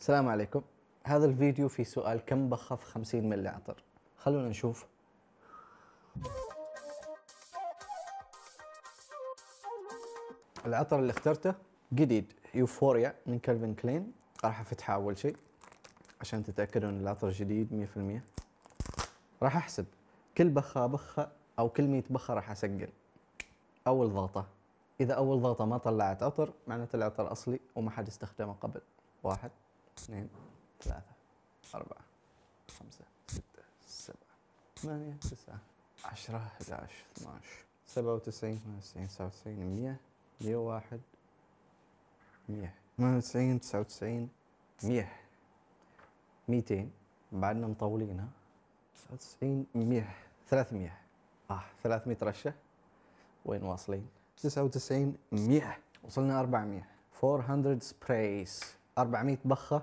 السلام عليكم هذا الفيديو فيه سؤال كم بخف 50 ملي عطر خلونا نشوف العطر اللي اخترته جديد يوفوريا من كلفن كلين راح افتحه اول شيء عشان تتاكدوا ان العطر جديد 100% راح احسب كل بخه بخه او كل 100 بخه راح اسجل اول ضغطه اذا اول ضغطه ما طلعت عطر معناته العطر اصلي وما حد استخدمه قبل واحد اثنين ثلاثة أربعة خمسة ستة سبعة ثمانية تسعة عشرة تسعة وتسعين مية مية واحد مية ثمانية وتسعين تسعة وتسعين مية ميتين بعدنا مطولينها 99 100 300 اه 300 رشه وين واصلين وتسعين مية وصلنا 400 400 سبريس 400 بخه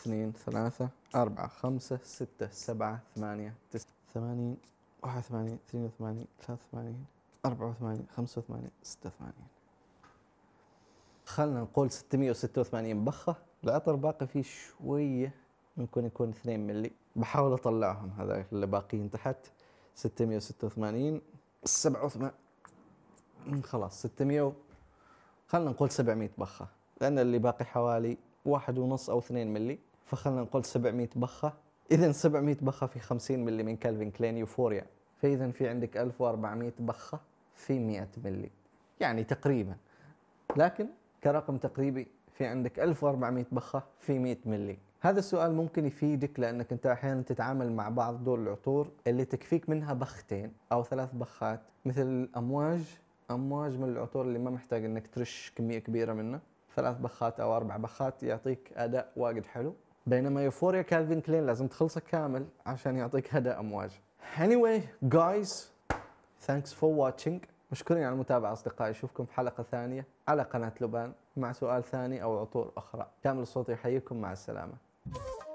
اثنين ثلاثة أربعة خمسة ستة سبعة ثمانية تسعة ثمانين واحد ثمانين اثنين وثمانين ثلاثة وثمانين أربعة وثمانين خمسة وثمانين ستة وثمانين خلنا نقول ستمية وستة وثمانين بخة العطر باقي فيه شوية ممكن يكون اثنين ملي بحاول أطلعهم هذا اللي باقيين تحت سبعة وثمانين خلاص ستمية خلنا نقول سبعمية بخة لأن اللي باقي حوالي واحد ونص أو 2 ملي فخلنا نقول 700 بخة إذا 700 بخة في 50 ملي من كالفين كلين يوفوريا فإذا في عندك 1400 بخة في 100 ملي يعني تقريبا لكن كرقم تقريبي في عندك 1400 بخة في 100 ملي هذا السؤال ممكن يفيدك لأنك أنت أحيانا تتعامل مع بعض دول العطور اللي تكفيك منها بختين أو ثلاث بخات مثل أمواج أمواج من العطور اللي ما محتاج أنك ترش كمية كبيرة منه ثلاث بخات او اربع بخات يعطيك اداء واجد حلو بينما يوفوريا كالفين كلين لازم تخلصه كامل عشان يعطيك اداء امواج anyway guys thanks for watching مشكورين على المتابعة أصدقائي أشوفكم في حلقة ثانية على قناة لبان مع سؤال ثاني أو عطور أخرى كامل الصوت يحييكم مع السلامة